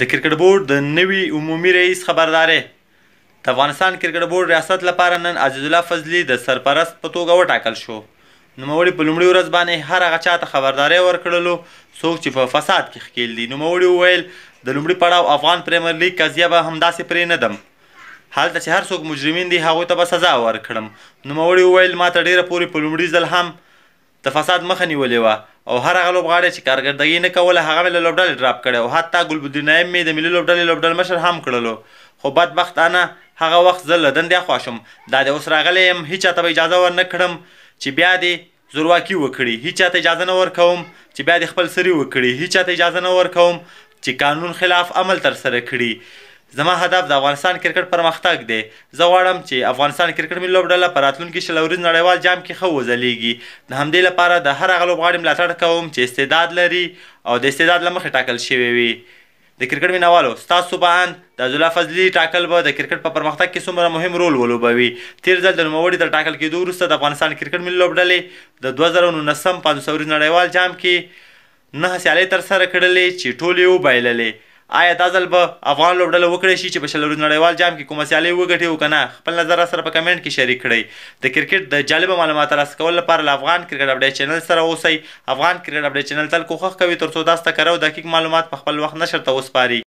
د کرکټ بورډ د نوي عمومي رئیس خبرداري د افغانستان کرکټ بورډ ریاست لپاره نن عزیز الله فضلی د سرپرست په توګه وټاکل شو نوموړي په لومړي ورځ باندې هر هغه چاته خبرداري ورکړلو څوک چې په فساد کې ښکیل دي نوموړي وویل د لومړي پړاو افغان پریمیر لیګ قضیه به همداسې پرې نه دم هلته چې هر څوک مجرمین دي هغوی ته به سزا ورکړم نوموړي وویل ما ته ډیره پورې په لومړي ځل هم د فساد مخه نیولې وه او هر هغه لوبغاړی چې کارګردګي نه کوله هغه مې له لوبډلې ډراپ کړی او حتی ګلبدین نایب مې د ملي لوبډلې لوبډل مشر هم کړلو خو بدبختانه هغه وخت زه له دندې خوا شوم دا د اوس راغلی یم هیچا ته به اجازه ورنه کړم چې بیا دې زورواکي وکړي هیچا ته اجازه نه ورکوم چې بیا دې خپل سری وکړي هیچا ته اجازه نه ورکوم چې قانون خلاف عمل ترسره کړي زما هدف د افغانستان کرکټ پرمختګ دی زه غواړم چې افغانستان کرکټ ملي لوبډله په راتلونکي شل ورځ نړیوال جام کې ښه وځلیږي د همدې لپاره د هر هغه لوبغاړي ملاتړ کوم چې استعداد لري او د استعداد له مخې ټاکل شوی وي د کرکټ مینوالو ستاسو بهان د عبدالله فضلي ټاکل به د کرکټ په پرمختګ کې څومره مهم رول ولوبوي تیر ځل د نوموړي تر ټاکل کېدو وروسته د افغانستان کرکټ ملي لوبډلې د دوه زره نولسم پنځوس ورځ نړیوال جام کې نهه سیالۍ ترسره کړلې چې ټولې وبایللې آیا دا ځل به افغان لوبډله وکړی شي چې په شلوري نړیوال جام کې کومه سیالي وګټي او کنه خپل نظر سره په کمنټ کې شریک کړئ د کرکټ د جالب معلومات ترلاسه کول لپاره له افغان کرکټ اپډیټ چینل سره اوسئ افغان کرکټ اپډیټ چینل تل کوښښ کوي ترڅو داسته کرو دقیق معلومات په خپل وخت نشر ته وسپاري